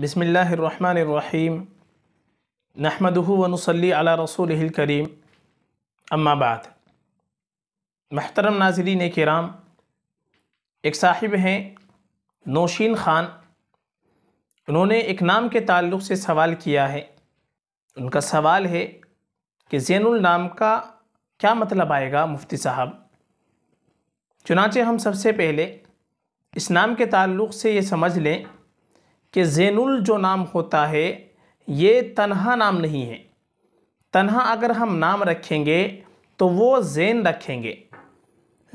बसमीम नहमदूनसली रसूल करीम अम्माबाद महतरम नाजरीन कराम एक साहिब हैं नौशीन ख़ान उन्होंने एक नाम के ताल्लुक से सवाल किया है उनका सवाल है कि जैनुल नाम का क्या मतलब आएगा मुफ्ती साहब चुनाचे हम सबसे पहले इस नाम के ताल्लुक से ये समझ लें कि जैनुल जो नाम होता है ये तनहा नाम नहीं है तनहा अगर हम नाम रखेंगे तो वो जैन रखेंगे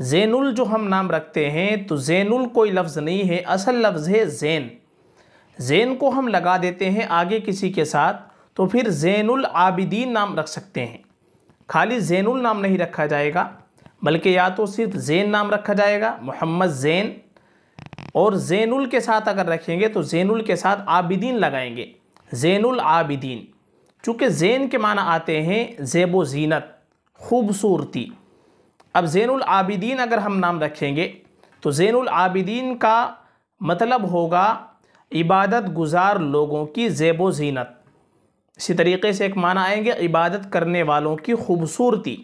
जैनुल जो हम नाम रखते हैं तो जैनुल कोई लफ्ज़ नहीं है असल लफ्ज़ है जैन जैन को हम लगा देते हैं आगे किसी के साथ तो फिर जैनुल आबिदीन नाम रख सकते हैं खाली जैनुल नाम नहीं रखा जाएगा बल्कि या तो सिर्फ जैन नाम रखा जाएगा मोहम्मद जैन और जैनुल के साथ अगर रखेंगे तो जैनुल के साथ आबिदीन लगाएंगे जैनुल आबिदीन चूँकि जैन के माना आते हैं जेब व जीनत खूबसूरती अब जैनुल आबिदीन अगर हम नाम रखेंगे तो जैनुल आबिदीन का मतलब होगा इबादत गुजार लोगों की जेब व जीनत इसी तरीके से एक माना आएंगे इबादत करने वालों की खूबसूरती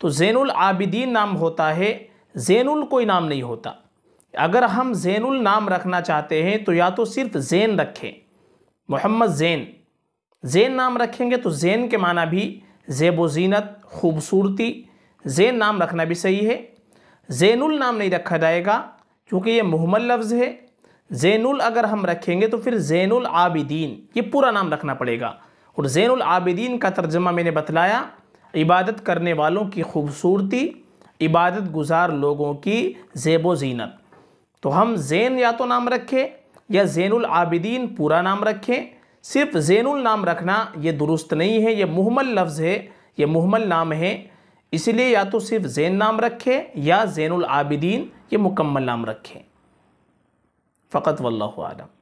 तो जैनुल आबिदीन नाम होता है जैनुल कोई नाम नहीं होता अगर हम जैनुल नाम रखना चाहते हैं तो या तो सिर्फ जैन रखें मोहम्मद जैन जैन नाम रखेंगे तो जैन के माना भी जेब जीनत खूबसूरती जैन नाम रखना भी सही है जैनुल नाम नहीं रखा जाएगा क्योंकि ये मुहमल लफ्ज़ है जैनुल अगर हम रखेंगे तो फिर जैनुल आबिदीन ये पूरा नाम रखना पड़ेगा और जैनुल आबिदीन का तर्जमा मैंने बतलाया इबादत करने वालों की खूबसूरती इबादत गुजार लोगों की जेब जीनत तो हम जैन या तो नाम रखें या जैनुल आबिदीन पूरा नाम रखें सिर्फ जैनुल नाम रखना ये दुरुस्त नहीं है ये मुहमल लफ्ज़ है ये मुहमल नाम है इसलिए या तो सिर्फ जैन नाम रखें या जैनुल आबिदीन ये मुकम्मल नाम रखें फ़कत वल्लम